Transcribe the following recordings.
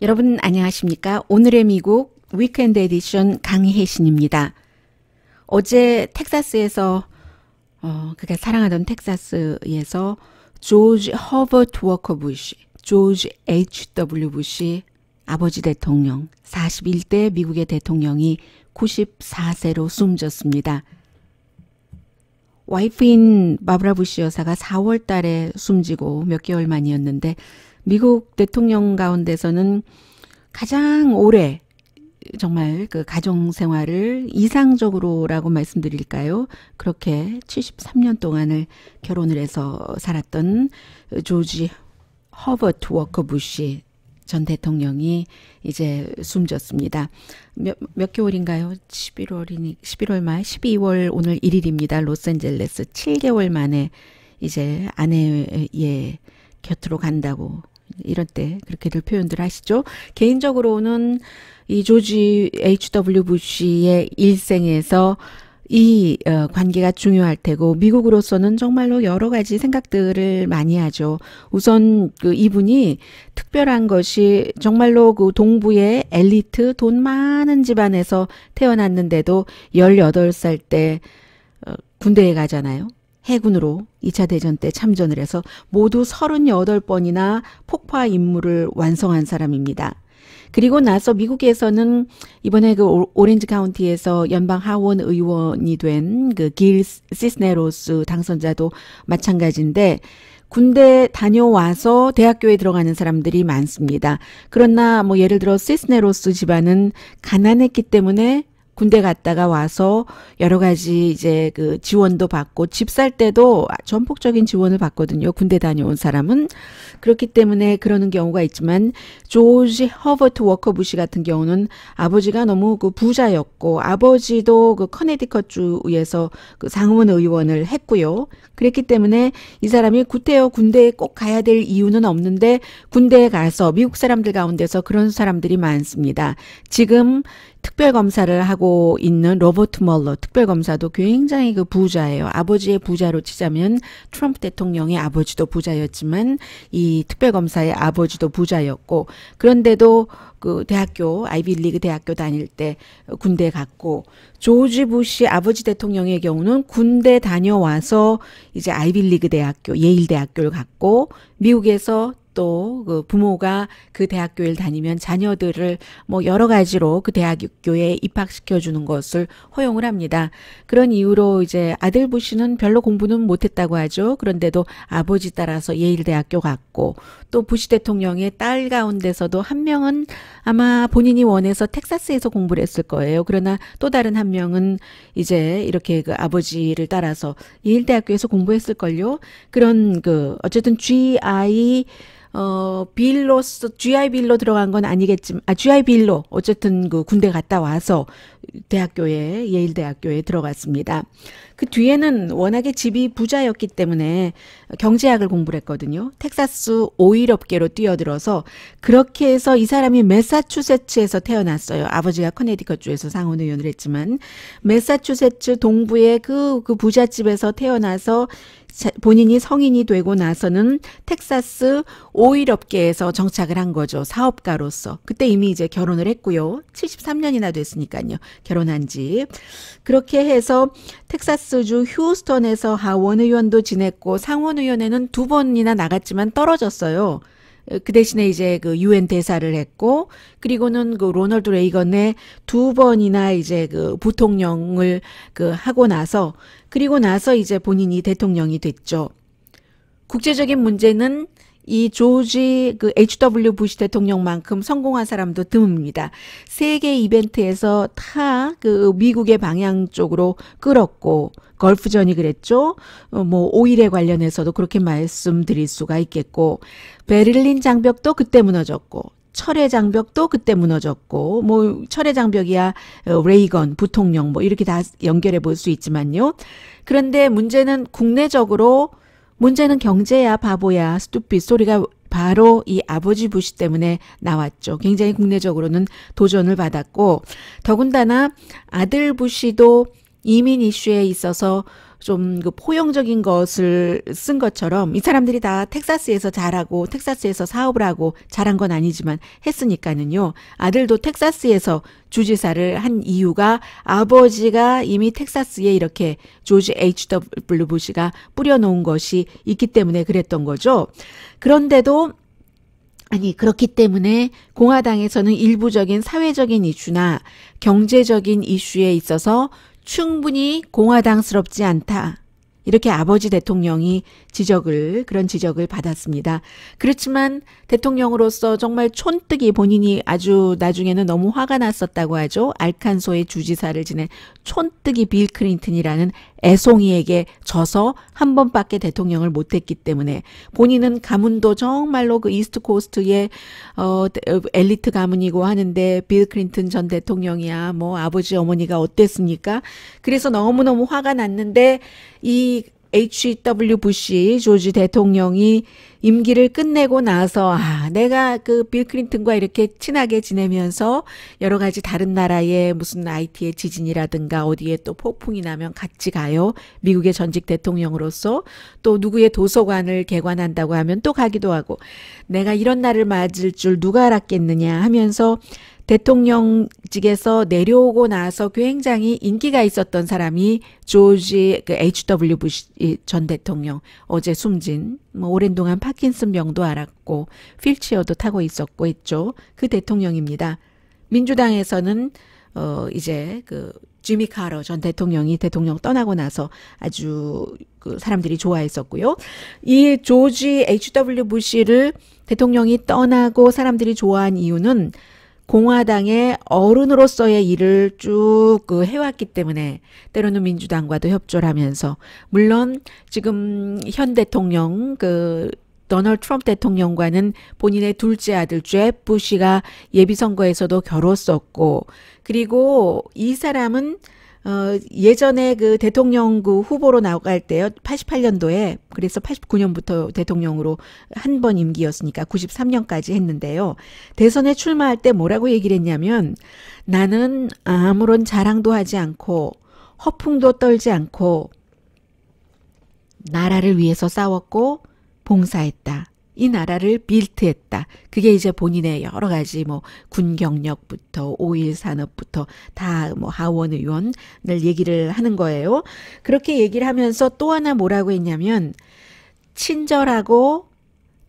여러분 안녕하십니까? 오늘의 미국 위켄드 에디션 강혜신입니다. 어제 텍사스에서 어, 그가 사랑하던 텍사스에서 조지 허버트 워커 부시, 조지 H.W. 부시 아버지 대통령 41대 미국의 대통령이 94세로 숨졌습니다. 와이프인 마브라 부시 여사가 4월 달에 숨지고 몇 개월 만이었는데 미국 대통령 가운데서는 가장 오래 정말 그 가정 생활을 이상적으로라고 말씀드릴까요? 그렇게 73년 동안을 결혼을 해서 살았던 조지 허버트 워커 부시 전 대통령이 이제 숨졌습니다. 몇, 몇 개월인가요? 11월이니 11월 말 12월 오늘 1일입니다. 로스앤젤레스 7개월 만에 이제 아내의 곁으로 간다고 이럴 때 그렇게들 표현들 하시죠. 개인적으로는 이 조지 H.W. 부시의 일생에서 이 어, 관계가 중요할 테고 미국으로서는 정말로 여러 가지 생각들을 많이 하죠. 우선 그 이분이 특별한 것이 정말로 그 동부의 엘리트 돈 많은 집안에서 태어났는데도 18살 때 어, 군대에 가잖아요. 해군으로 2차 대전 때 참전을 해서 모두 38번이나 폭파 임무를 완성한 사람입니다. 그리고 나서 미국에서는 이번에 그 오렌지 카운티에서 연방 하원 의원이 된 그 길 시스네로스 당선자도 마찬가지인데 군대 다녀와서 대학교에 들어가는 사람들이 많습니다. 그러나 뭐 예를 들어 시스네로스 집안은 가난했기 때문에 군대 갔다가 와서 여러 가지 이제 그 지원도 받고 집 살 때도 전폭적인 지원을 받거든요. 군대 다녀온 사람은 그렇기 때문에 그러는 경우가 있지만 조지 허버트 워커 부시 같은 경우는 아버지가 너무 그 부자였고 아버지도 그 커네디컷 주에서 그 상원 의원을 했고요. 그랬기 때문에 이 사람이 구태여 군대에 꼭 가야 될 이유는 없는데 군대에 가서 미국 사람들 가운데서 그런 사람들이 많습니다. 지금 특별검사를 하고 있는 로버트 멀러 특별검사도 굉장히 그 부자예요. 아버지의 부자로 치자면 트럼프 대통령의 아버지도 부자였지만 이 특별검사의 아버지도 부자였고 그런데도 그 대학교 아이비리그 대학교 다닐 때 군대 갔고 조지 부시 아버지 대통령의 경우는 군대 다녀와서 이제 아이비리그 대학교 예일 대학교를 갔고 미국에서 또그 부모가 그 대학교를 다니면 자녀들을 뭐 여러 가지로 그 대학교에 입학시켜 주는 것을 허용을 합니다. 그런 이유로 이제 아들 부시는 별로 공부는 못했다고 하죠. 그런데도 아버지 따라서 예일대학교 갔고 또 부시 대통령의 딸 가운데서도 한 명은 아마 본인이 원해서 텍사스에서 공부를 했을 거예요. 그러나 또 다른 한 명은 이제 이렇게 그 아버지를 따라서 예일대학교에서 공부했을걸요. 그런 그 어쨌든 GI 어, 빌로서 GI 빌로 들어간 건 아니겠지만 아 GI 빌로 어쨌든 그 군대 갔다 와서 대학교에 예일 대학교에 들어갔습니다. 그 뒤에는 워낙에 집이 부자였기 때문에 경제학을 공부를 했거든요. 텍사스 오일업계로 뛰어들어서 그렇게 해서 이 사람이 메사추세츠에서 태어났어요. 아버지가 커네디컷 주에서 상원 의원을 했지만 메사추세츠 동부의 그, 그 부잣집에서 태어나서 본인이 성인이 되고 나서는 텍사스 오일업계에서 정착을 한 거죠. 사업가로서. 그때 이미 이제 결혼을 했고요. 73년이나 됐으니까요. 결혼한 지. 그렇게 해서 텍사스주 휴스턴에서 하원 의원도 지냈고 상원 의원에는 두 번이나 나갔지만 떨어졌어요. 그 대신에 이제 그 유엔 대사를 했고 그리고는 그 로널드 레이건의 두 번이나 이제 그 부통령을 그 하고 나서 그리고 나서 이제 본인이 대통령이 됐죠. 국제적인 문제는 이 조지 그 H.W. 부시 대통령만큼 성공한 사람도 드뭅니다. 세계 이벤트에서 다 그 미국의 방향 쪽으로 끌었고 걸프전이 그랬죠. 어, 뭐 오일에 관련해서도 그렇게 말씀드릴 수가 있겠고 베를린 장벽도 그때 무너졌고 철의 장벽도 그때 무너졌고 뭐 철의 장벽이야 어, 레이건 부통령 뭐 이렇게 다 연결해 볼 수 있지만요. 그런데 문제는 국내적으로 문제는 경제야 바보야 스투피 소리가 바로 이 아버지 부시 때문에 나왔죠. 굉장히 국내적으로는 도전을 받았고 더군다나 아들 부시도 이민 이슈에 있어서 좀그 포용적인 것을 쓴 것처럼 이 사람들이 다 텍사스에서 자라고 텍사스에서 사업을 하고 자란 건 아니지만 했으니까는요. 아들도 텍사스에서 주지사를 한 이유가 아버지가 이미 텍사스에 이렇게 조지 H.W. 부시가 뿌려놓은 것이 있기 때문에 그랬던 거죠. 그런데도 아니, 그렇기 때문에 공화당에서는 일부적인 사회적인 이슈나 경제적인 이슈에 있어서 충분히 공화당스럽지 않다. 이렇게 아버지 대통령이 지적을, 그런 지적을 받았습니다. 그렇지만 대통령으로서 정말 촌뜨기 본인이 아주 나중에는 너무 화가 났었다고 하죠. 알칸소의 주지사를 지낸 촌뜨기 빌 클린튼이라는 애송이에게 져서 한 번밖에 대통령을 못했기 때문에 본인은 가문도 정말로 그 이스트 코스트의 어, 어 엘리트 가문이고 하는데 빌 클린튼 전 대통령이야 뭐 아버지 어머니가 어땠습니까? 그래서 너무너무 화가 났는데 이 H.W. E 부시 조지 대통령이 임기를 끝내고 나서 아 내가 그 빌 클린턴과 이렇게 친하게 지내면서 여러 가지 다른 나라의 무슨 IT의 지진이라든가 어디에 또 폭풍이 나면 같이 가요. 미국의 전직 대통령으로서 또 누구의 도서관을 개관한다고 하면 또 가기도 하고 내가 이런 날을 맞을 줄 누가 알았겠느냐 하면서 대통령직에서 내려오고 나서 굉장히 인기가 있었던 사람이 조지 그 H.W. 부시 전 대통령 어제 숨진 뭐 오랜 동안 파킨슨 병도 앓았고 휠체어도 타고 있었고 했죠. 그 대통령입니다. 민주당에서는 어 이제 그 지미 카러 전 대통령이 대통령 떠나고 나서 아주 그 사람들이 좋아했었고요. 이 조지 H.W. 부시를 대통령이 떠나고 사람들이 좋아한 이유는 공화당의 어른으로서의 일을 쭉그 해왔기 때문에 때로는 민주당과도 협조를 하면서 물론 지금 현 대통령 그 도널드 트럼프 대통령과는 본인의 둘째 아들 제프 씨가 예비선거에서도 겨뤘었고 그리고 이 사람은 어, 예전에 그대통령그 후보로 나갈 때요, 88년도에, 그래서 89년부터 대통령으로 한 번 임기였으니까 93년까지 했는데요. 대선에 출마할 때 뭐라고 얘기를 했냐면, 나는 아무런 자랑도 하지 않고, 허풍도 떨지 않고, 나라를 위해서 싸웠고, 봉사했다. 이 나라를 빌트했다. 그게 이제 본인의 여러 가지 뭐 군경력부터 오일 산업부터 다 뭐 하원 의원을 얘기를 하는 거예요. 그렇게 얘기를 하면서 또 하나 뭐라고 했냐면 친절하고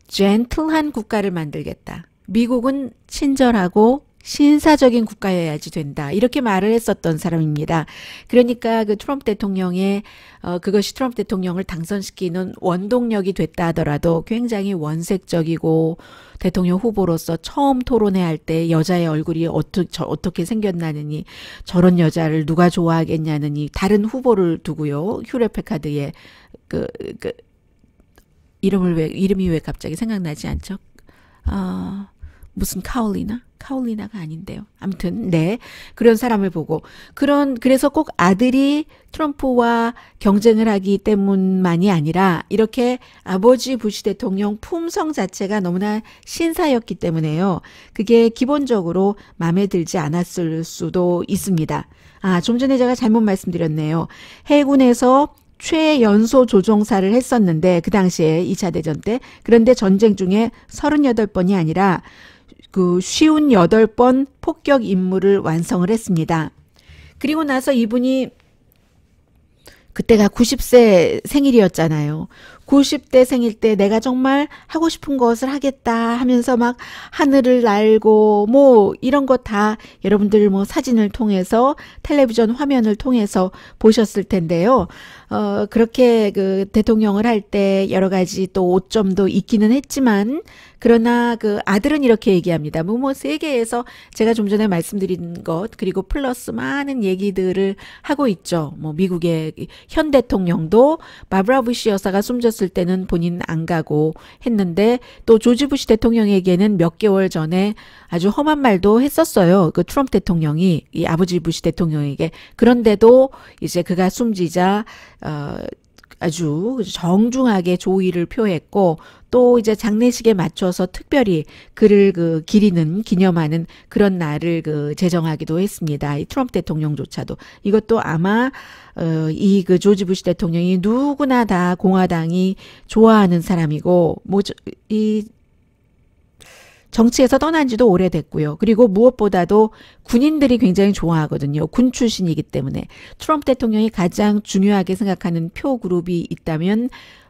젠틀한 국가를 만들겠다. 미국은 친절하고 신사적인 국가여야지 된다. 이렇게 말을 했었던 사람입니다. 그러니까 그 트럼프 대통령의 어, 그것이 트럼프 대통령을 당선시키는 원동력이 됐다 하더라도 굉장히 원색적이고 대통령 후보로서 처음 토론회 할 때 여자의 얼굴이 어떠, 저, 어떻게 생겼나느니 저런 여자를 누가 좋아하겠냐느니 다른 후보를 두고요. 휴레 페카드의 그, 그 이름을 왜 이름이 왜 갑자기 생각나지 않죠? 아 어, 무슨 카올리나? 카올리나가 아닌데요. 아무튼 네 그런 사람을 보고 그런 그래서 꼭 아들이 트럼프와 경쟁을 하기 때문만이 아니라 이렇게 아버지 부시 대통령 품성 자체가 너무나 신사였기 때문에요. 그게 기본적으로 마음에 들지 않았을 수도 있습니다. 아 좀 전에 제가 잘못 말씀드렸네요. 해군에서 최연소 조종사를 했었는데 그 당시에 2차 대전 때 그런데 전쟁 중에 38번이 아니라 그 쉬운 여덟 번 폭격 임무를 완성을 했습니다. 그리고 나서 이분이 그때가 90세 생일이었잖아요. 90대 생일 때 내가 정말 하고 싶은 것을 하겠다 하면서 막 하늘을 날고 뭐 이런 거 다 여러분들 뭐 사진을 통해서 텔레비전 화면을 통해서 보셨을 텐데요. 어, 그렇게 그 대통령을 할 때 여러 가지 또 오점도 있기는 했지만 그러나 그 아들은 이렇게 얘기합니다. 뭐뭐 뭐 세계에서 제가 좀 전에 말씀드린 것 그리고 플러스 많은 얘기들을 하고 있죠. 뭐 미국의 현 대통령도 마브라 부시 여사가 숨졌을 있었을 때는 본인 안 가고 했는데 또 조지 부시 대통령에게는 몇 개월 전에 아주 험한 말도 했었어요. 그 트럼프 대통령이 이 아버지 부시 대통령에게 그런데도 이제 그가 숨지자 어 아주 정중하게 조의를 표했고 또 이제 장례식에 맞춰서 특별히 그를 그 기리는 기념하는 그런 날을 그 제정하기도 했습니다. 이 트럼프 대통령조차도 이것도 아마 어, 이 그 조지 부시 대통령이 누구나 다 공화당이 좋아하는 사람이고 뭐이 정치에서 떠난 지도 오래됐고요. 그리고 무엇보다도 군인들이 굉장히 좋아하거든요. 군 출신이기 때문에 트럼프 대통령이 가장 중요하게 생각하는 표 그룹이 있다면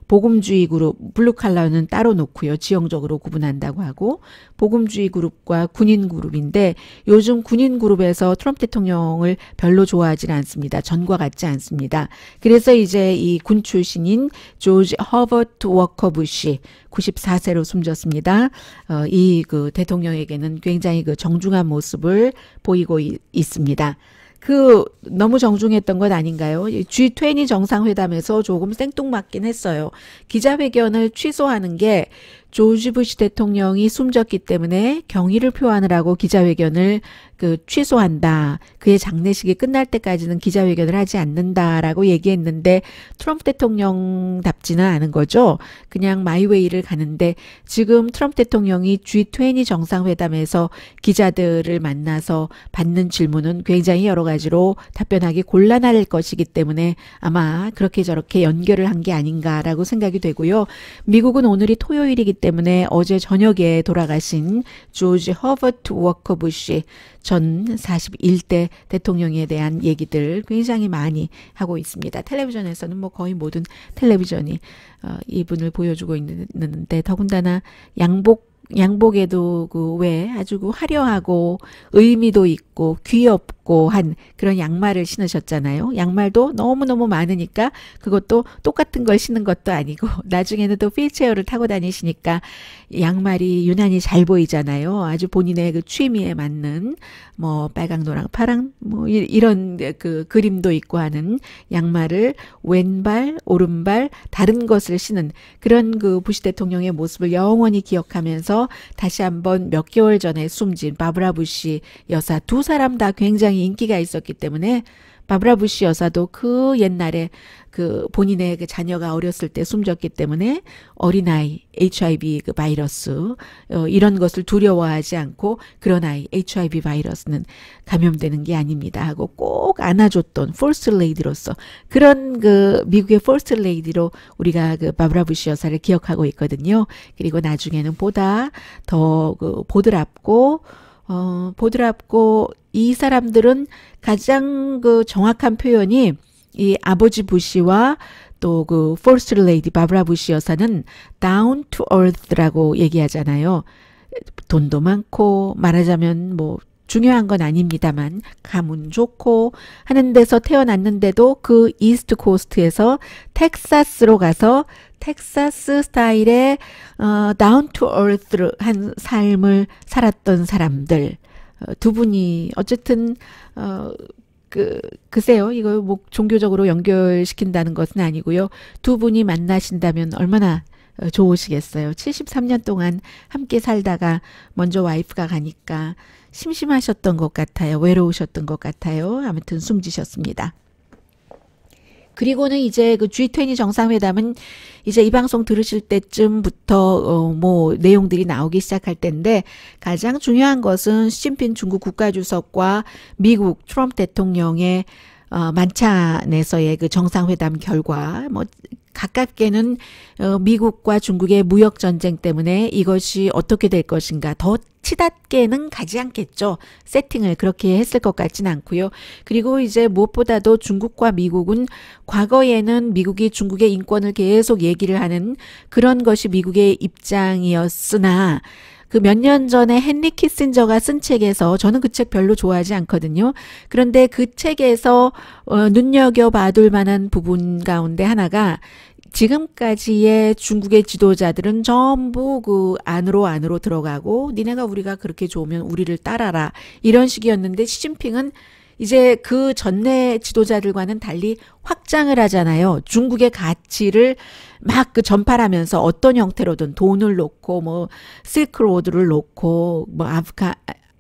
복음주의 그룹, 블루칼라는 따로 놓고요. 지형적으로 구분한다고 하고 복음주의 그룹과 군인 그룹인데 요즘 군인 그룹에서 트럼프 대통령을 별로 좋아하지는 않습니다. 전과 같지 않습니다. 그래서 이제 이 군 출신인 조지 허버트 워커 부시 94세로 숨졌습니다. 어, 이 그 대통령에게는 굉장히 그 정중한 모습을 보이고 있습니다. 그 너무 정중했던 것 아닌가요? G20 정상회담에서 조금 생뚱맞긴 했어요. 기자회견을 취소하는 게 조지 부시 대통령이 숨졌기 때문에 경의를 표하느라고 기자회견을 그 취소한다. 그의 장례식이 끝날 때까지는 기자회견을 하지 않는다라고 얘기했는데 트럼프 대통령답지는 않은 거죠. 그냥 마이웨이를 가는데 지금 트럼프 대통령이 G20 정상회담에서 기자들을 만나서 받는 질문은 굉장히 여러 가지로 답변하기 곤란할 것이기 때문에 아마 그렇게 저렇게 연결을 한 게 아닌가라고 생각이 되고요. 미국은 오늘이 토요일이기 때문에 어제 저녁에 돌아가신 조지 허버트 워커 부시 전 41대 대통령에 대한 얘기들 굉장히 많이 하고 있습니다. 텔레비전에서는 뭐 거의 모든 텔레비전이 어, 이분을 보여주고 있는데 더군다나 양복 양복에도 그왜 아주 그 화려하고 의미도 있고 귀엽고 한 그런 양말을 신으셨잖아요. 양말도 너무너무 많으니까 그것도 똑같은 걸 신는 것도 아니고 나중에는 또 휠체어를 타고 다니시니까 양말이 유난히 잘 보이잖아요. 아주 본인의 그 취미에 맞는 뭐 빨강 노랑 파랑 뭐 이런 그 그림도 있고 하는 양말을 왼발 오른발 다른 것을 신은 그런 그 부시 대통령의 모습을 영원히 기억하면서 다시 한번 몇 개월 전에 숨진 바브라 부시 여사 두 사람 다 굉장히 인기가 있었기 때문에 바브라 부시 여사도 그 옛날에 그 본인의 그 자녀가 어렸을 때 숨졌기 때문에 어린아이 HIV 그 바이러스 어, 이런 것을 두려워하지 않고 그런 아이 HIV 바이러스는 감염되는 게 아닙니다 하고 꼭 안아줬던 포스트 레이디로서 그런 그 미국의 포스트 레이디로 우리가 그 바브라 부시 여사를 기억하고 있거든요. 그리고 나중에는 보다 더그 보드랍고 어 보드랍고 이 사람들은 가장 그 정확한 표현이 이 아버지 부시와 또그 포스트 레이디 바브라 부시 여사는 다운 투얼드라고 얘기하잖아요. 돈도 많고 말하자면 뭐 중요한 건 아닙니다만 가문 좋고 하는 데서 태어났는데도 그 이스트 코스트에서 텍사스로 가서 텍사스 스타일의 어, 다운 투 얼스한 삶을 살았던 사람들 어, 두 분이 어쨌든 어, 그 글쎄요 이걸 뭐 종교적으로 연결시킨다는 것은 아니고요 두 분이 만나신다면 얼마나 어, 좋으시겠어요. 73년 동안 함께 살다가 먼저 와이프가 가니까 심심하셨던 것 같아요. 외로우셨던 것 같아요. 아무튼 숨지셨습니다. 그리고는 이제 그 G20 정상회담은 이제 이 방송 들으실 때쯤부터 어뭐 내용들이 나오기 시작할 텐데 가장 중요한 것은 시진핑 중국 국가주석과 미국 트럼프 대통령의 어, 만찬에서의 그 정상회담 결과 뭐 가깝게는 어, 미국과 중국의 무역 전쟁 때문에 이것이 어떻게 될 것인가 더 치닫게는 가지 않겠죠. 세팅을 그렇게 했을 것 같진 않고요. 그리고 이제 무엇보다도 중국과 미국은 과거에는 미국이 중국의 인권을 계속 얘기를 하는 그런 것이 미국의 입장이었으나 그몇년 전에 헨리 키신저가 쓴 책에서 저는 그 책 별로 좋아하지 않거든요. 그런데 그 책에서 어, 눈여겨 봐둘 만한 부분 가운데 하나가 지금까지의 중국의 지도자들은 전부 그 안으로 안으로 들어가고 니네가 우리가 그렇게 좋으면 우리를 따라라 이런 식이었는데 시진핑은 이제 그 전내 지도자들과는 달리 확장을 하잖아요. 중국의 가치를 막 그 전파하면서 어떤 형태로든 돈을 놓고 뭐 실크로드를 놓고 뭐 아프가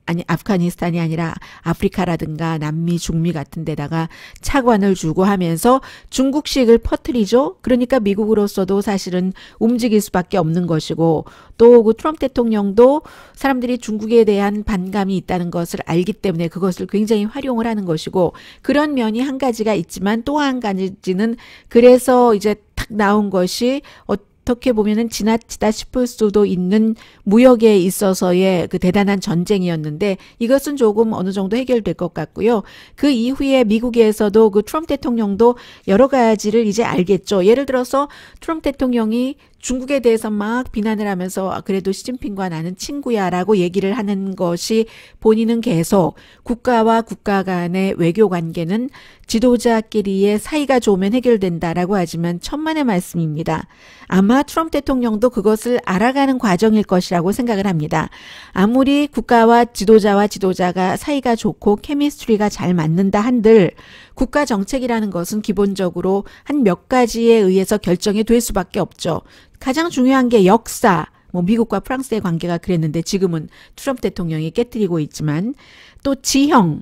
아니 아프가니스탄이 아니라 아프리카라든가 남미, 중미 같은 데다가 차관을 주고 하면서 중국식을 퍼뜨리죠. 그러니까 미국으로서도 사실은 움직일 수밖에 없는 것이고 또 그 트럼프 대통령도 사람들이 중국에 대한 반감이 있다는 것을 알기 때문에 그것을 굉장히 활용을 하는 것이고 그런 면이 한 가지가 있지만 또 한 가지는 그래서 이제 탁 나온 것이 어떤 어떻게 보면은 지나치다 싶을 수도 있는 무역에 있어서의 그 대단한 전쟁이었는데 이것은 조금 어느 정도 해결될 것 같고요. 그 이후에 미국에서도 그 트럼프 대통령도 여러 가지를 이제 알겠죠. 예를 들어서 트럼프 대통령이 중국에 대해서 막 비난을 하면서 아, 그래도 시진핑과 나는 친구야라고 얘기를 하는 것이 본인은 계속 국가와 국가 간의 외교 관계는 지도자끼리의 사이가 좋으면 해결된다라고 하지만 천만의 말씀입니다. 아마 트럼프 대통령도 그것을 알아가는 과정일 것이라고 생각을 합니다. 아무리 국가와 지도자와 지도자가 사이가 좋고 케미스트리가 잘 맞는다 한들 국가 정책이라는 것은 기본적으로 한 몇 가지에 의해서 결정이 될 수밖에 없죠. 가장 중요한 게 역사, 뭐 미국과 프랑스의 관계가 그랬는데 지금은 트럼프 대통령이 깨뜨리고 있지만 또 지형,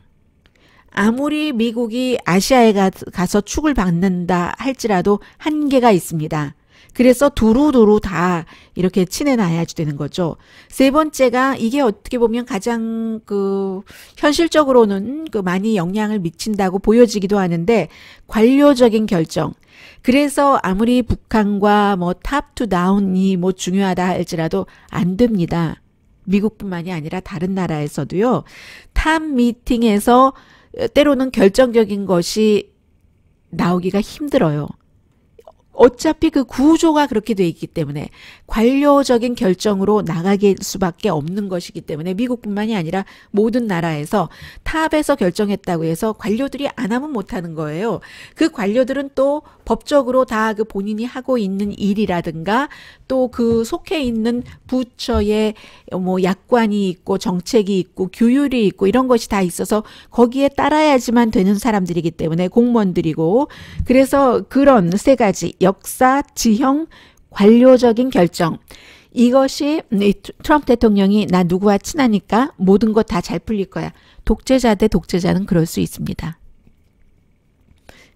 아무리 미국이 아시아에 가서 축을 받는다 할지라도 한계가 있습니다. 그래서 두루두루 다 이렇게 친해놔야지 되는 거죠. 세 번째가 이게 어떻게 보면 가장 그 현실적으로는 그 많이 영향을 미친다고 보여지기도 하는데 관료적인 결정. 그래서 아무리 북한과 뭐 탑투 다운이 뭐 중요하다 할지라도 안 됩니다. 미국뿐만이 아니라 다른 나라에서도요. 탑 미팅에서 때로는 결정적인 것이 나오기가 힘들어요. 어차피 그 구조가 그렇게 돼 있기 때문에 관료적인 결정으로 나가길 수밖에 없는 것이기 때문에 미국뿐만이 아니라 모든 나라에서 탑에서 결정했다고 해서 관료들이 안 하면 못 하는 거예요. 그 관료들은 또 법적으로 다 그 본인이 하고 있는 일이라든가 또 그 속해 있는 부처의 뭐 약관이 있고 정책이 있고 규율이 있고 이런 것이 다 있어서 거기에 따라야지만 되는 사람들이기 때문에 공무원들이고 그래서 그런 세 가지 역사, 지형, 관료적인 결정. 이것이 트럼프 대통령이 나 누구와 친하니까 모든 것 다 잘 풀릴 거야. 독재자 대 독재자는 그럴 수 있습니다.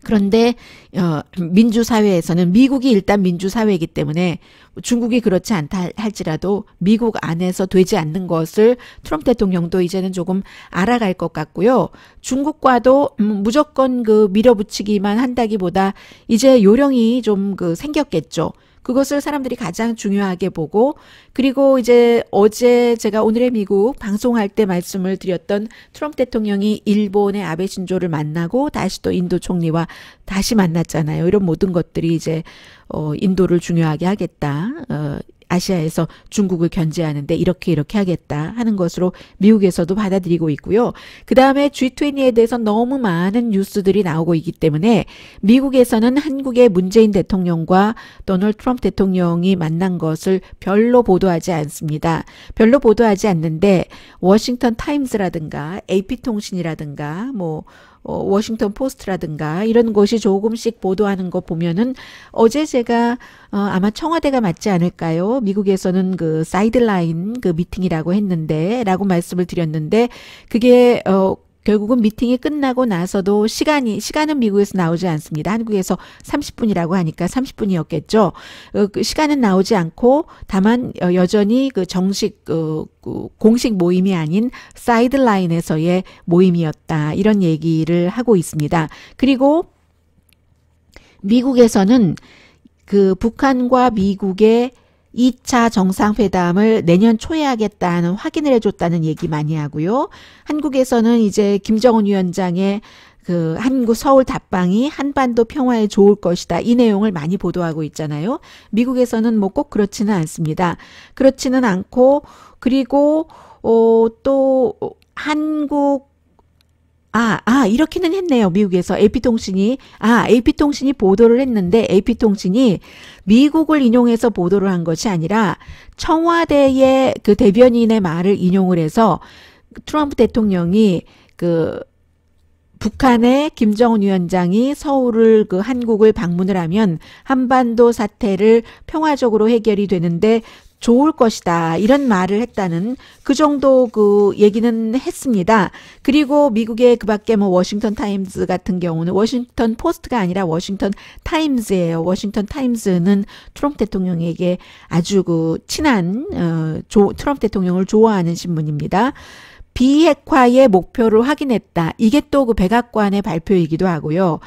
그런데 어, 민주사회에서는 미국이 일단 민주사회이기 때문에 중국이 그렇지 않다 할지라도 미국 안에서 되지 않는 것을 트럼프 대통령도 이제는 조금 알아갈 것 같고요. 중국과도 음, 무조건 그 밀어붙이기만 한다기보다 이제 요령이 좀 그 생겼겠죠. 그것을 사람들이 가장 중요하게 보고 그리고 이제 어제 제가 오늘의 미국 방송할 때 말씀을 드렸던 트럼프 대통령이 일본의 아베 신조를 만나고 다시 또 인도 총리와 다시 만났잖아요. 이런 모든 것들이 이제 어 인도를 중요하게 하겠다. 어 아시아에서 중국을 견제하는데 이렇게 이렇게 하겠다 하는 것으로 미국에서도 받아들이고 있고요. 그 다음에 G20에 대해서 너무 많은 뉴스들이 나오고 있기 때문에 미국에서는 한국의 문재인 대통령과 도널드 트럼프 대통령이 만난 것을 별로 보도하지 않습니다. 별로 보도하지 않는데 워싱턴 타임즈라든가 AP통신이라든가 뭐 어, 워싱턴 포스트라든가 이런 곳이 조금씩 보도하는 거 보면은 어제 제가 어, 아마 청와대가 맞지 않을까요? 미국에서는 그 사이드라인 그 미팅이라고 했는데라고 말씀을 드렸는데 그게 어 결국은 미팅이 끝나고 나서도 시간이 시간은 미국에서 나오지 않습니다. 한국에서 30분이라고 하니까 30분이었겠죠. 어, 그 시간은 나오지 않고 다만 어, 여전히 그 정식 어, 그 공식 모임이 아닌 사이드라인에서의 모임이었다. 이런 얘기를 하고 있습니다. 그리고 미국에서는 그 북한과 미국의 2차 정상회담을 내년 초에 하겠다는 확인을 해줬다는 얘기 많이 하고요. 한국에서는 이제 김정은 위원장의 그 한국 서울 답방이 한반도 평화에 좋을 것이다. 이 내용을 많이 보도하고 있잖아요. 미국에서는 뭐 꼭 그렇지는 않습니다. 그렇지는 않고 그리고 어, 또 한국 아, 아, 이렇게는 했네요. 미국에서 AP통신이 아, AP통신이 보도를 했는데 AP통신이 미국을 인용해서 보도를 한 것이 아니라 청와대의 그 대변인의 말을 인용을 해서 트럼프 대통령이 그 북한의 김정은 위원장이 서울을 그 한국을 방문을 하면 한반도 사태를 평화적으로 해결이 되는데 좋을 것이다. 이런 말을 했다는 그 정도 그 얘기는 했습니다. 그리고 미국의 그 밖에 뭐 워싱턴 타임즈 같은 경우는 워싱턴 포스트가 아니라 워싱턴 타임즈예요. 워싱턴 타임즈는 트럼프 대통령에게 아주 그 친한 어, 조, 트럼프 대통령을 좋아하는 신문입니다. 비핵화의 목표를 확인했다. 이게 또 그 백악관의 발표이기도 하고요.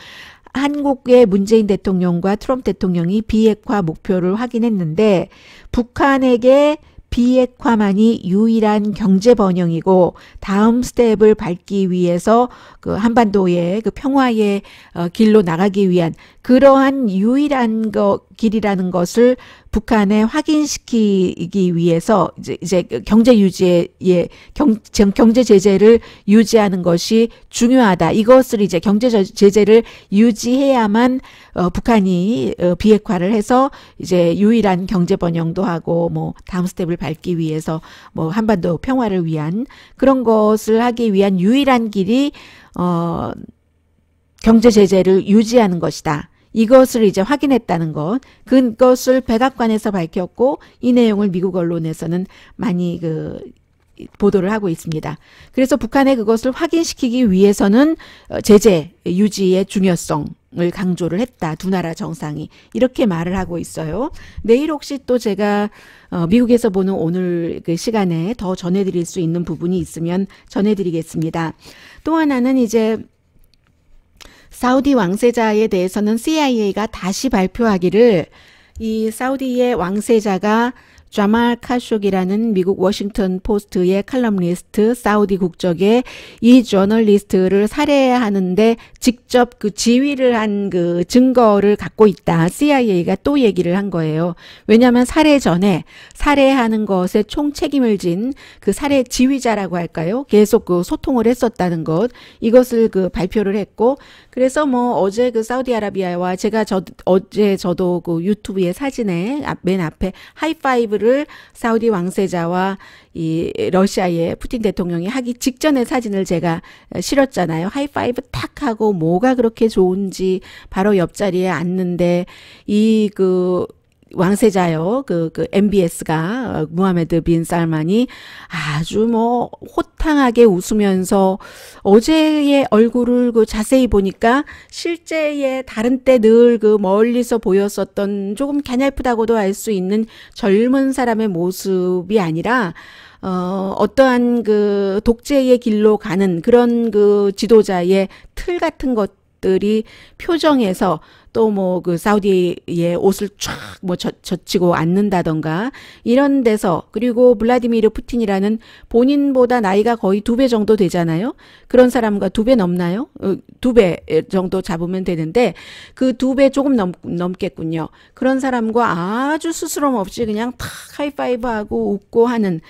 한국의 문재인 대통령과 트럼프 대통령이 비핵화 목표를 확인했는데 북한에게 비핵화만이 유일한 경제 번영이고 다음 스텝을 밟기 위해서 그 한반도의 그 평화의 어, 길로 나가기 위한 그러한 유일한 것, 길이라는 것을 북한에 확인시키기 위해서 이제, 이제 그 경제 유지에 예, 경, 경제 제재를 유지하는 것이 중요하다. 이것을 이제 경제 제재를 유지해야만 어, 북한이 어, 비핵화를 해서 이제 유일한 경제 번영도 하고 뭐 다음 스텝을 밟기 위해서 뭐 한반도 평화를 위한 그런 것을 하기 위한 유일한 길이 어 경제 제재를 유지하는 것이다. 이것을 이제 확인했다는 것. 그것을 백악관에서 밝혔고 이 내용을 미국 언론에서는 많이 그 보도를 하고 있습니다. 그래서 북한의 그것을 확인시키기 위해서는 어, 제재 유지의 중요성 을 강조를 했다. 두 나라 정상이 이렇게 말을 하고 있어요. 내일 혹시 또 제가 어, 미국에서 보는 오늘 그 시간에 더 전해드릴 수 있는 부분이 있으면 전해드리겠습니다. 또 하나는 이제 사우디 왕세자에 대해서는 CIA가 다시 발표하기를 이 사우디의 왕세자가 자말 카쇼기라는 미국 워싱턴 포스트의 칼럼니스트 사우디 국적의 이 저널리스트를 살해하는데 직접 그 지휘를 한 그 증거를 갖고 있다. CIA가 또 얘기를 한 거예요. 왜냐하면 살해 전에 살해하는 것에 총 책임을 진 그 살해 지휘자라고 할까요? 계속 그 소통을 했었다는 것 이것을 그 발표를 했고 그래서 뭐 어제 그 사우디아라비아와 제가 저 어제 저도 그 유튜브의 사진에 맨 앞에 하이파이브를 인터뷰를 사우디 왕세자와 이 러시아의 푸틴 대통령이 하기 직전의 사진을 제가 실었잖아요. 하이파이브 탁 하고 뭐가 그렇게 좋은지 바로 옆자리에 앉는데 이그 왕세자요. 그, 그 MBS가 어, 무하메드 빈 살만이 아주 뭐 호탕하게 웃으면서 어제의 얼굴을 그 자세히 보니까 실제의 다른 때 늘 그 멀리서 보였었던 조금 갸냘프다고도 할 수 있는 젊은 사람의 모습이 아니라 어, 어떠한 그 독재의 길로 가는 그런 그 지도자의 틀 같은 것 들이 표정에서 또뭐그 사우디의 옷을 촥 뭐 젖히고 앉는다던가 이런 데서 그리고 블라디미르 푸틴이라는 본인보다 나이가 거의 두 배 정도 되잖아요. 그런 사람과 두 배 넘나요? 어, 두배 정도 잡으면 되는데 그 두 배 조금 넘, 넘겠군요. 그런 사람과 아주 스스럼 없이 그냥 탁 하이파이브하고 웃고 하는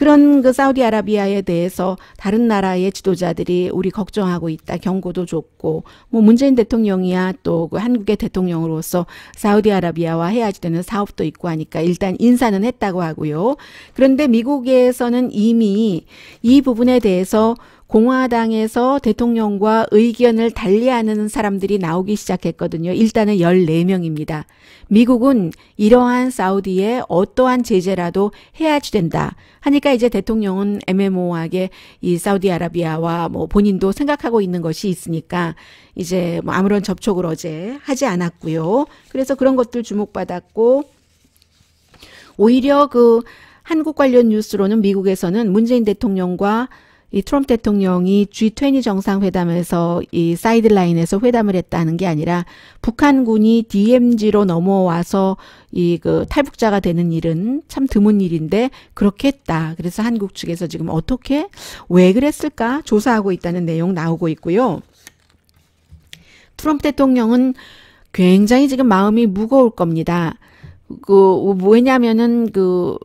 그런 그 사우디아라비아에 대해서 다른 나라의 지도자들이 우리 걱정하고 있다 경고도 줬고 뭐 문재인 대통령이야 또그 한국의 대통령으로서 사우디아라비아와 해야지 되는 사업도 있고 하니까 일단 인사는 했다고 하고요. 그런데 미국에서는 이미 이 부분에 대해서 공화당에서 대통령과 의견을 달리하는 사람들이 나오기 시작했거든요. 일단은 14명입니다. 미국은 이러한 사우디에 어떠한 제재라도 해야지 된다. 하니까 이제 대통령은 애매모호하게 이 사우디아라비아와 뭐 본인도 생각하고 있는 것이 있으니까 이제 뭐 아무런 접촉을 어제 하지 않았고요. 그래서 그런 것들 주목받았고 오히려 그 한국 관련 뉴스로는 미국에서는 문재인 대통령과 이 트럼프 대통령이 G20 정상회담에서 이 사이드라인에서 회담을 했다는 게 아니라 북한군이 DMZ로 넘어와서 이 그 탈북자가 되는 일은 참 드문 일인데 그렇게 했다. 그래서 한국 측에서 지금 어떻게 왜 그랬을까 조사하고 있다는 내용 나오고 있고요. 트럼프 대통령은 굉장히 지금 마음이 무거울 겁니다. 그 왜냐면은 그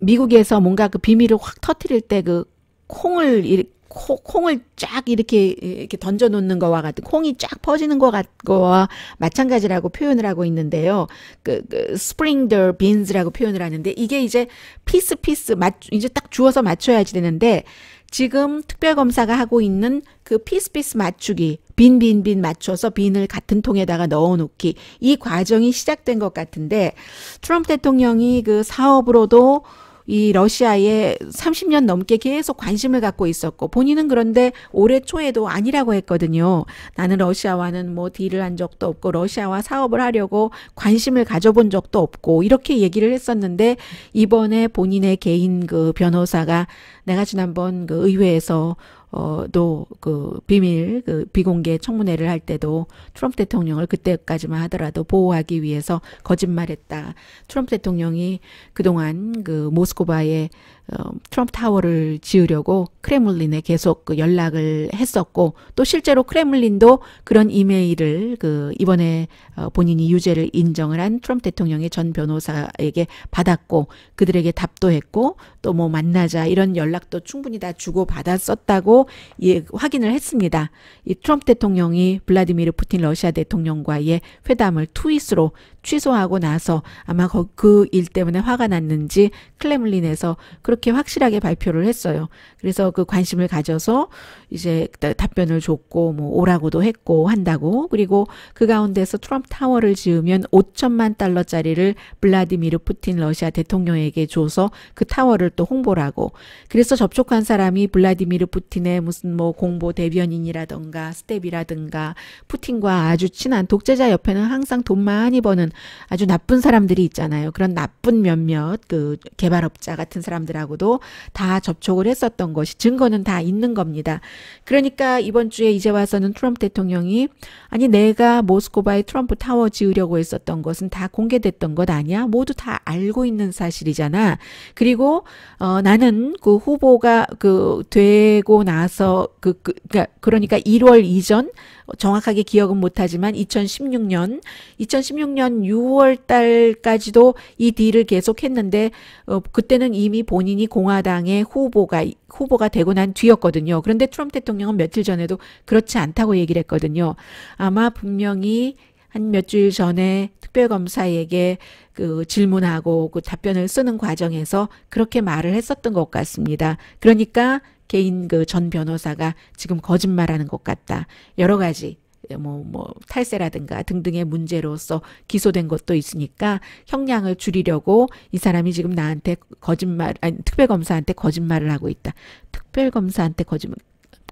미국에서 뭔가 그 비밀을 확 터트릴 때그 콩을 이렇게 코, 콩을 쫙 이렇게 이렇게 던져 놓는 거와 같은 콩이 쫙 퍼지는 것 같고와 마찬가지라고 표현을 하고 있는데요. 그, 그 스프링더 빈즈라고 표현을 하는데 이게 이제 피스 피스 맞 이제 딱 주어서 맞춰야지 되는데 지금 특별검사가 하고 있는 그 피스피스 맞추기, 빈빈빈 맞춰서 빈을 같은 통에다가 넣어 놓기, 이 과정이 시작된 것 같은데, 트럼프 대통령이 그 사업으로도 이 러시아에 30년 넘게 계속 관심을 갖고 있었고 본인은 그런데 올해 초에도 아니라고 했거든요. 나는 러시아와는 뭐 딜을 한 적도 없고 러시아와 사업을 하려고 관심을 가져본 적도 없고 이렇게 얘기를 했었는데 이번에 본인의 개인 그 변호사가 내가 지난번 그 의회에서 어또그 비밀 그 비공개 청문회를 할 때도 트럼프 대통령을 그때까지만 하더라도 보호하기 위해서 거짓말했다. 트럼프 대통령이 그동안 그모스크바에 어, 트럼프 타워를 지으려고 크렘린에 계속 그 연락을 했었고 또 실제로 크렘린도 그런 이메일을 그 이번에 어, 본인이 유죄를 인정을 한 트럼프 대통령의 전 변호사에게 받았고 그들에게 답도 했고 또 뭐 만나자 이런 연락도 충분히 다 주고 받았었다고 예, 확인을 했습니다. 이 트럼프 대통령이 블라디미르 푸틴 러시아 대통령과의 회담을 투윗으로 취소하고 나서 아마 그 일 때문에 화가 났는지 크렘린에서 그 그렇게 확실하게 발표를 했어요. 그래서 그 관심을 가져서 이제 답변을 줬고 뭐 오라고도 했고 한다고 그리고 그 가운데서 트럼프 타워를 지으면 5천만 달러짜리를 블라디미르 푸틴 러시아 대통령에게 줘서 그 타워를 또 홍보라고 그래서 접촉한 사람이 블라디미르 푸틴의 무슨 뭐 공보 대변인이라던가 스텝이라든가 푸틴과 아주 친한 독재자 옆에는 항상 돈 많이 버는 아주 나쁜 사람들이 있잖아요. 그런 나쁜 몇몇 그 개발업자 같은 사람들하고 의원하고도 다 접촉을 했었던 것이 증거는 다 있는 겁니다. 그러니까 이번 주에 이제 와서는 트럼프 대통령이 아니 내가 모스코바의 트럼프 타워 지으려고 했었던 것은 다 공개됐던 것 아니야? 모두 다 알고 있는 사실이잖아. 그리고 어 나는 그 후보가 그 되고 나서 그, 그 그러니까 1월 그러니까 이전 정확하게 기억은 못하지만 2016년 2016년 6월 달까지도 이 딜을 계속했는데 어, 그때는 이미 본인이 공화당의 후보가 후보가 되고 난 뒤였거든요. 그런데 트럼프 대통령은 며칠 전에도 그렇지 않다고 얘기를 했거든요. 아마 분명히 한 며칠 전에 특별검사에게 그 질문하고 그 답변을 쓰는 과정에서 그렇게 말을 했었던 것 같습니다. 그러니까 개인 그 전 변호사가 지금 거짓말하는 것 같다. 여러 가지 뭐, 뭐, 탈세라든가 등등의 문제로서 기소된 것도 있으니까 형량을 줄이려고 이 사람이 지금 나한테 거짓말, 아니, 특별검사한테 거짓말을 하고 있다. 특별검사한테 거짓말,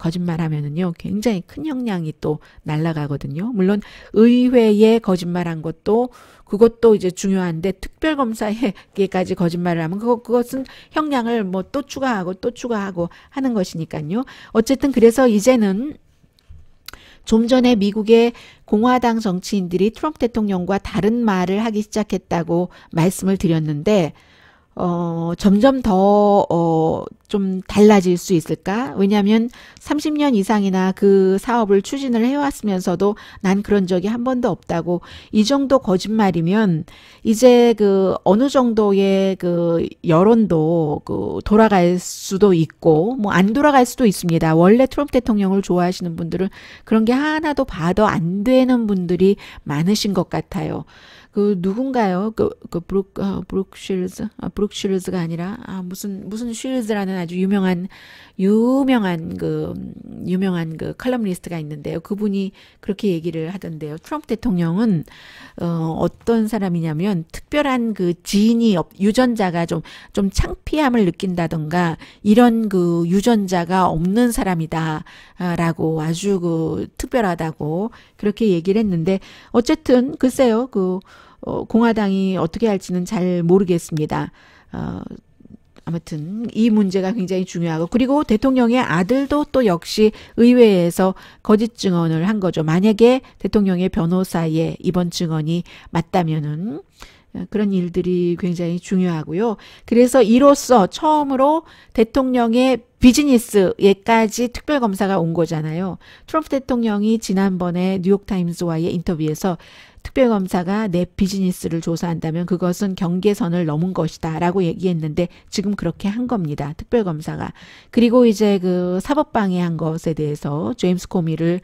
거짓말하면은요 굉장히 큰 형량이 또 날라가거든요. 물론 의회에 거짓말한 것도 그것도 이제 중요한데 특별검사에게까지 거짓말을 하면 그거 그것은 형량을 뭐 또 추가하고 또 추가하고 하는 것이니까요. 어쨌든 그래서 이제는 좀 전에 미국의 공화당 정치인들이 트럼프 대통령과 다른 말을 하기 시작했다고 말씀을 드렸는데 어, 점점 더, 어, 좀 달라질 수 있을까? 왜냐하면 30년 이상이나 그 사업을 추진을 해왔으면서도 난 그런 적이 한 번도 없다고 이 정도 거짓말이면 이제 그 어느 정도의 그 여론도 그 돌아갈 수도 있고 뭐 안 돌아갈 수도 있습니다. 원래 트럼프 대통령을 좋아하시는 분들은 그런 게 하나도 봐도 안 되는 분들이 많으신 것 같아요. 그 누군가요? 그, 그 브룩 어, 브룩 쉴즈 아, 브룩 쉴즈가 아니라 아, 무슨 무슨 쉴즈라는 아주 유명한 유명한 그 유명한 그 칼럼니스트가 있는데요. 그분이 그렇게 얘기를 하던데요. 트럼프 대통령은 어, 어떤 사람이냐면 특별한 그 지인이 유전자가 좀좀 좀 창피함을 느낀다던가 이런 그 유전자가 없는 사람이다라고 아, 아주 그 특별하다고 그렇게 얘기를 했는데 어쨌든 글쎄요 그 어, 공화당이 어떻게 할지는 잘 모르겠습니다. 어, 아무튼 이 문제가 굉장히 중요하고 그리고 대통령의 아들도 또 역시 의회에서 거짓 증언을 한 거죠. 만약에 대통령의 변호사의 이번 증언이 맞다면은 어, 그런 일들이 굉장히 중요하고요. 그래서 이로써 처음으로 대통령의 비즈니스에까지 특별검사가 온 거잖아요. 트럼프 대통령이 지난번에 뉴욕타임스와의 인터뷰에서 특별검사가 내 비즈니스를 조사한다면 그것은 경계선을 넘은 것이다 라고 얘기했는데 지금 그렇게 한 겁니다. 특별검사가. 그리고 이제 그 사법방해한 것에 대해서 제임스 코미를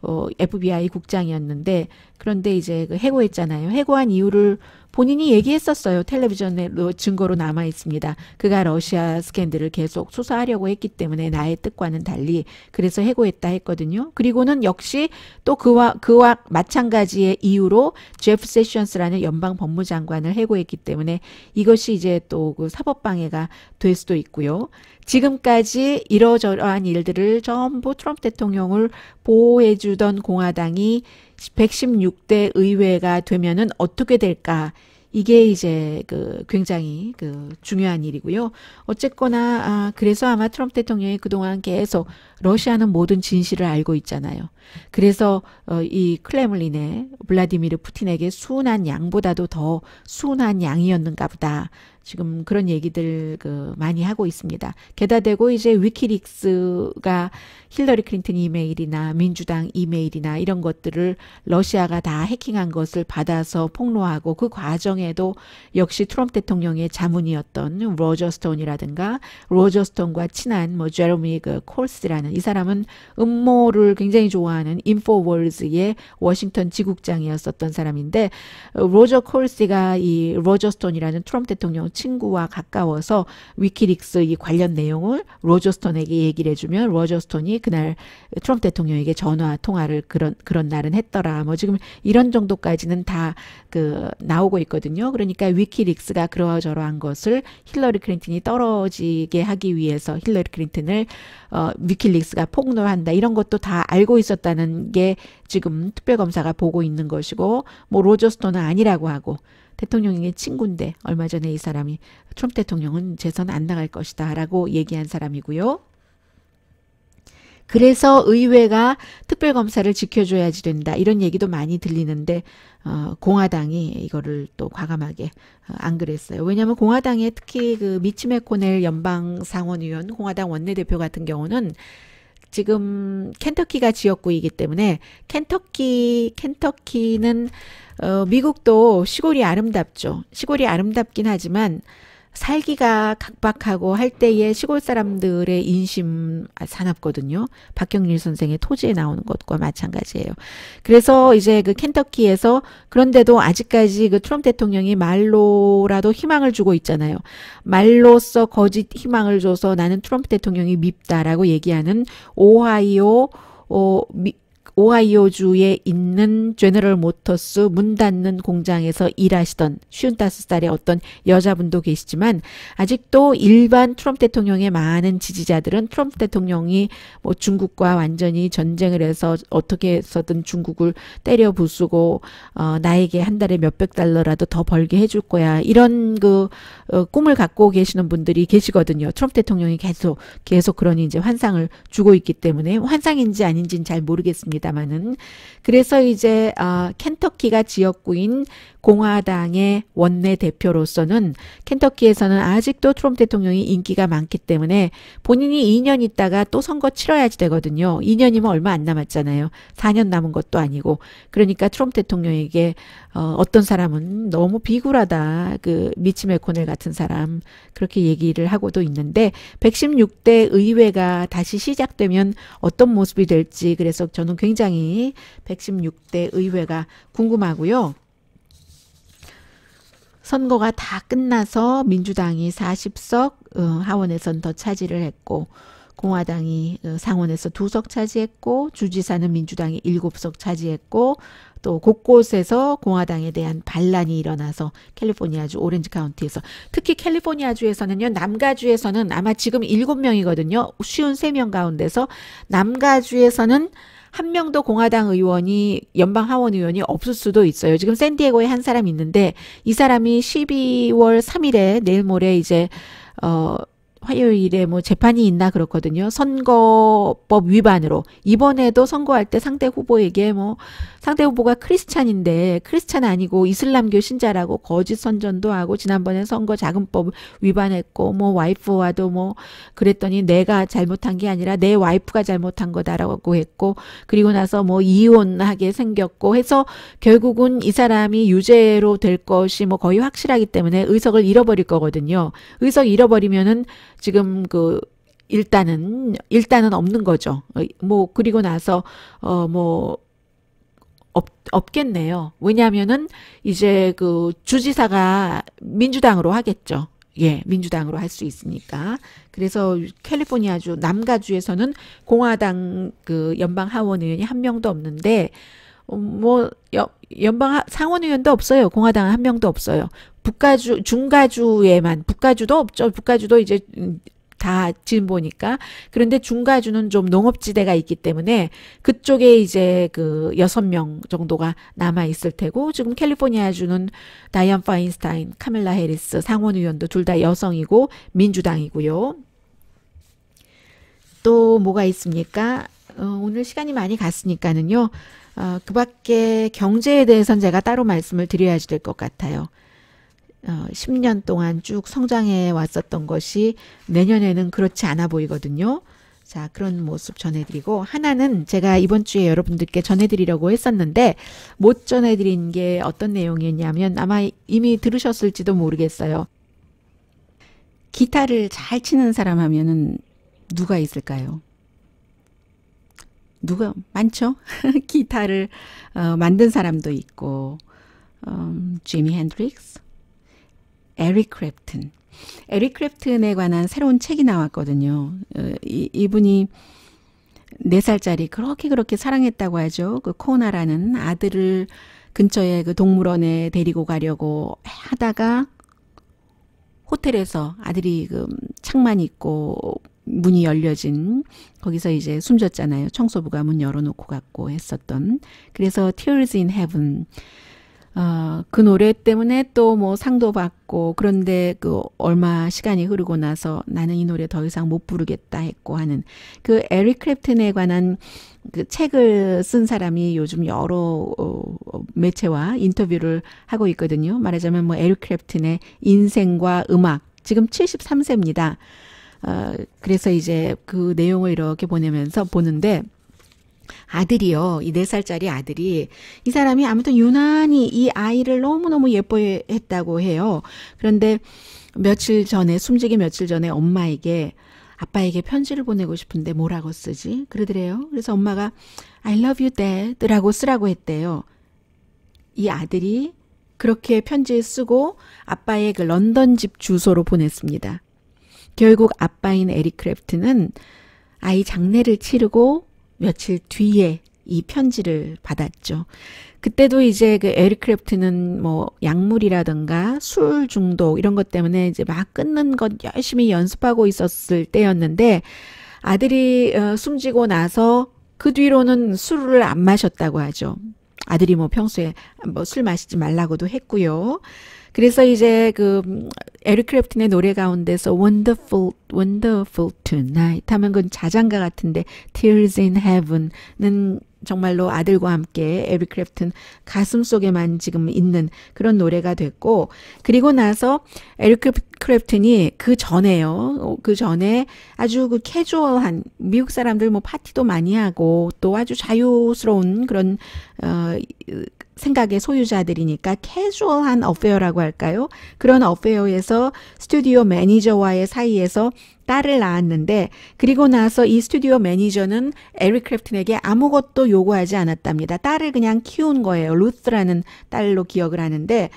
어, FBI 국장이었는데 그런데 이제 그 해고했잖아요. 해고한 이유를 본인이 얘기했었어요. 텔레비전에 증거로 남아 있습니다. 그가 러시아 스캔들을 계속 수사하려고 했기 때문에 나의 뜻과는 달리 그래서 해고했다 했거든요. 그리고는 역시 또 그와 그와 마찬가지의 이유로 제프 세션스라는 연방 법무장관을 해고했기 때문에 이것이 이제 또 그 사법 방해가 될 수도 있고요. 지금까지 이러저러한 일들을 전부 트럼프 대통령을 보호해 주던 공화당이 116대 의회가 되면은 어떻게 될까? 이게 이제 그 굉장히 그 중요한 일이고요. 어쨌거나 아 그래서 아마 트럼프 대통령이 그동안 계속 러시아는 모든 진실을 알고 있잖아요. 그래서 어이 클레믈린의 블라디미르 푸틴에게 순한 양보다도 더 순한 양이었는가 보다. 지금 그런 얘기들 그 많이 하고 있습니다. 게다대고 이제 위키릭스가 힐러리 클린턴 이메일이나 민주당 이메일이나 이런 것들을 러시아가 다 해킹한 것을 받아서 폭로하고 그 과정에도 역시 트럼프 대통령의 자문이었던 로저 스톤이라든가 로저 스톤과 친한 뭐 제로미 그 콜스라는 이 사람은 음모를 굉장히 좋아하는 인포월즈의 워싱턴 지국장이었었던 사람인데 로저 콜스가 이 로저 스톤이라는 트럼프 대통령 친구와 가까워서 위키릭스 이 관련 내용을 로저스톤에게 얘기를 해주면 로저스톤이 그날 트럼프 대통령에게 전화 통화를 그런 그런 날은 했더라. 뭐 지금 이런 정도까지는 다 그 나오고 있거든요. 그러니까 위키릭스가 그러저러한 것을 힐러리 클린턴이 떨어지게 하기 위해서 힐러리 클린턴을 어, 위키릭스가 폭로한다 이런 것도 다 알고 있었다는 게 지금 특별검사가 보고 있는 것이고 뭐 로저스톤은 아니라고 하고 대통령의 친군데 얼마 전에 이 사람이 트럼프 대통령은 재선 안 나갈 것이다 라고 얘기한 사람이고요. 그래서 의회가 특별검사를 지켜줘야지 된다. 이런 얘기도 많이 들리는데, 어, 공화당이 이거를 또 과감하게 어, 안 그랬어요. 왜냐하면 공화당에 특히 그 미치 메코넬 연방 상원의원, 공화당 원내대표 같은 경우는 지금 켄터키가 지역구이기 때문에 켄터키, 켄터키는 어, 미국도 시골이 아름답죠. 시골이 아름답긴 하지만 살기가 각박하고 할 때의 시골 사람들의 인심 아, 사납거든요. 박경일 선생의 토지에 나오는 것과 마찬가지예요. 그래서 이제 그 켄터키에서 그런데도 아직까지 그 트럼프 대통령이 말로라도 희망을 주고 있잖아요. 말로써 거짓 희망을 줘서 나는 트럼프 대통령이 밉다라고 얘기하는 오하이오 어, 미, 오하이오주에 있는 제너럴 모터스 문 닫는 공장에서 일하시던 쉬운다섯 살의 어떤 여자분도 계시지만 아직도 일반 트럼프 대통령의 많은 지지자들은 트럼프 대통령이 뭐 중국과 완전히 전쟁을 해서 어떻게 해서든 중국을 때려 부수고 어, 나에게 한 달에 몇백 달러라도 더 벌게 해줄 거야 이런 그 어, 꿈을 갖고 계시는 분들이 계시거든요. 트럼프 대통령이 계속 계속 그런 이제 환상을 주고 있기 때문에 환상인지 아닌지는 잘 모르겠습니다. 있습니다만은 그래서 이제 어, 켄터키가 지역구인 공화당의 원내 대표로서는 켄터키에서는 아직도 트럼프 대통령이 인기가 많기 때문에 본인이 2년 있다가 또 선거 치러야지 되거든요. 2년이면 얼마 안 남았잖아요. 4년 남은 것도 아니고 그러니까 트럼프 대통령에게 어, 어떤 사람은 너무 비굴하다 그 미치 메코넬 같은 사람 그렇게 얘기를 하고도 있는데 116대 의회가 다시 시작되면 어떤 모습이 될지 그래서 저는 굉장히 굉장히 116대 의회가 궁금하고요. 선거가 다 끝나서 민주당이 40석 어, 하원에선 더 차지를 했고 공화당이 어, 상원에서 두 석 차지했고 주지사는 민주당이 일곱 석 차지했고 또 곳곳에서 공화당에 대한 반란이 일어나서 캘리포니아주 오렌지 카운티에서 특히 캘리포니아주에서는요 남가주에서는 아마 지금 일곱 명이거든요 쉬운 세명 가운데서 남가주에서는 한 명도 공화당 의원이 연방 하원 의원이 없을 수도 있어요. 지금 샌디에고에 한 사람 있는데 이 사람이 12월 3일에 내일 모레 이제 어 화요일에 뭐 재판이 있나 그렇거든요. 선거법 위반으로 이번에도 선거할 때 상대 후보에게 뭐 상대 후보가 크리스찬인데 크리스찬 아니고 이슬람교 신자라고 거짓 선전도 하고 지난번에 선거 자금법 위반했고 뭐 와이프와도 뭐 그랬더니 내가 잘못한 게 아니라 내 와이프가 잘못한 거다라고 했고 그리고 나서 뭐 이혼하게 생겼고 해서 결국은 이 사람이 유죄로 될 것이 뭐 거의 확실하기 때문에 의석을 잃어버릴 거거든요. 의석 잃어버리면은 지금 그 일단은 일단은 없는 거죠. 어, 뭐 그리고 나서 어 뭐 없, 없겠네요. 왜냐하면은 이제 그 주지사가 민주당으로 하겠죠. 예, 민주당으로 할 수 있으니까. 그래서 캘리포니아주 남가주에서는 공화당 그 연방 하원 의원이 한 명도 없는데 뭐 여, 연방 상원의원도 없어요. 공화당 한 명도 없어요. 북가주 중가주에만 북가주도 없죠. 북가주도 이제 음, 다 지금 보니까 그런데 중가주는 좀 농업지대가 있기 때문에 그쪽에 이제 그 여섯 명 정도가 남아 있을 테고 지금 캘리포니아 주는 다이안 파인스타인, 카멜라 해리스 상원 의원도 둘 다 여성이고 민주당이고요. 또 뭐가 있습니까? 어, 오늘 시간이 많이 갔으니까는요. 어, 그 밖에 경제에 대해서는 제가 따로 말씀을 드려야지 될 것 같아요. 어, 10년 동안 쭉 성장해 왔었던 것이 내년에는 그렇지 않아 보이거든요. 자, 그런 모습 전해드리고, 하나는 제가 이번 주에 여러분들께 전해드리려고 했었는데, 못 전해드린 게 어떤 내용이었냐면, 아마 이미 들으셨을지도 모르겠어요. 기타를 잘 치는 사람 하면은 누가 있을까요? 누가 많죠? 기타를 어, 만든 사람도 있고 음, 지미 핸드릭스, 에릭 크랩튼. 에릭 크랩튼에 관한 새로운 책이 나왔거든요. 어, 이, 이분이 4살짜리 그렇게 그렇게 사랑했다고 하죠. 그 코나라는 아들을 근처에 그 동물원에 데리고 가려고 하다가 호텔에서 아들이 그 창만 있고 문이 열려진 거기서 이제 숨졌잖아요. 청소부가 문 열어놓고 갔고 했었던 그래서 Tears in Heaven 어, 그 노래 때문에 또 뭐 상도 받고 그런데 그 얼마 시간이 흐르고 나서 나는 이 노래 더 이상 못 부르겠다 했고 하는 그 에릭 크랩튼에 관한 그 책을 쓴 사람이 요즘 여러 어, 매체와 인터뷰를 하고 있거든요. 말하자면 뭐 에릭 크랩튼의 인생과 음악 지금 73세입니다. 어, 그래서 이제 그 내용을 이렇게 보내면서 보는데 아들이요. 이 네살짜리 아들이 이 사람이 아무튼 유난히 이 아이를 너무너무 예뻐했다고 해요. 그런데 며칠 전에 숨지기 며칠 전에 엄마에게 아빠에게 편지를 보내고 싶은데 뭐라고 쓰지? 그러더래요. 그래서 엄마가 I love you dad라고 쓰라고 했대요. 이 아들이 그렇게 편지를 쓰고 아빠의 그 런던 집 주소로 보냈습니다. 결국 아빠인 에릭 크래프트는 아이 장례를 치르고 며칠 뒤에 이 편지를 받았죠. 그때도 이제 그 에릭 크래프트는 뭐 약물이라든가 술 중독 이런 것 때문에 이제 막 끊는 것 열심히 연습하고 있었을 때였는데 아들이 어, 숨지고 나서 그 뒤로는 술을 안 마셨다고 하죠. 아들이 뭐 평소에 뭐 술 마시지 말라고도 했고요. 그래서 이제 그 에릭 크래프틴의 노래 가운데서 Wonderful, Wonderful Tonight 하면 그 자장가 같은데 Tears in Heaven은 정말로 아들과 함께 에비 크래프튼 가슴 속에만 지금 있는 그런 노래가 됐고 그리고 나서 에릭 크래프튼이 그 전에요 어, 그 전에 아주 그 캐주얼한 미국 사람들 뭐 파티도 많이 하고 또 아주 자유스러운 그런 어 생각의 소유자들이니까 캐주얼한 어페어라고 할까요? 그런 어페어에서 스튜디오 매니저와의 사이에서 딸을 낳았는데 그리고 나서 이 스튜디오 매니저는 에릭 크래프튼에게 아무것도 요구하지 않았답니다. 딸을 그냥 키운 거예요. 루스라는 딸로 기억을 하는데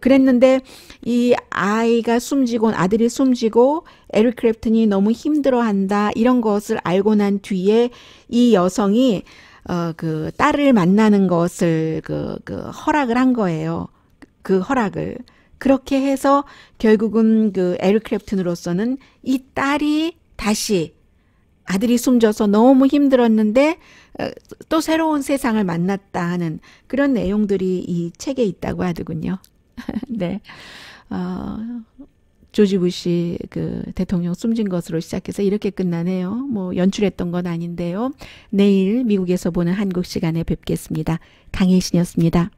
그랬는데 이 아이가 숨지고 아들이 숨지고 에릭 크래프튼이 너무 힘들어한다 이런 것을 알고 난 뒤에 이 여성이 어, 그 딸을 만나는 것을 그, 그 허락을 한 거예요. 그 허락을. 그렇게 해서 결국은 그 에릭 크래프튼으로서는 이 딸이 다시 아들이 숨져서 너무 힘들었는데 어, 또 새로운 세상을 만났다 하는 그런 내용들이 이 책에 있다고 하더군요. 네. 어, 조지 부시 그 대통령 숨진 것으로 시작해서 이렇게 끝나네요. 뭐 연출했던 건 아닌데요. 내일 미국에서 보는 한국 시간에 뵙겠습니다. 강혜신이었습니다.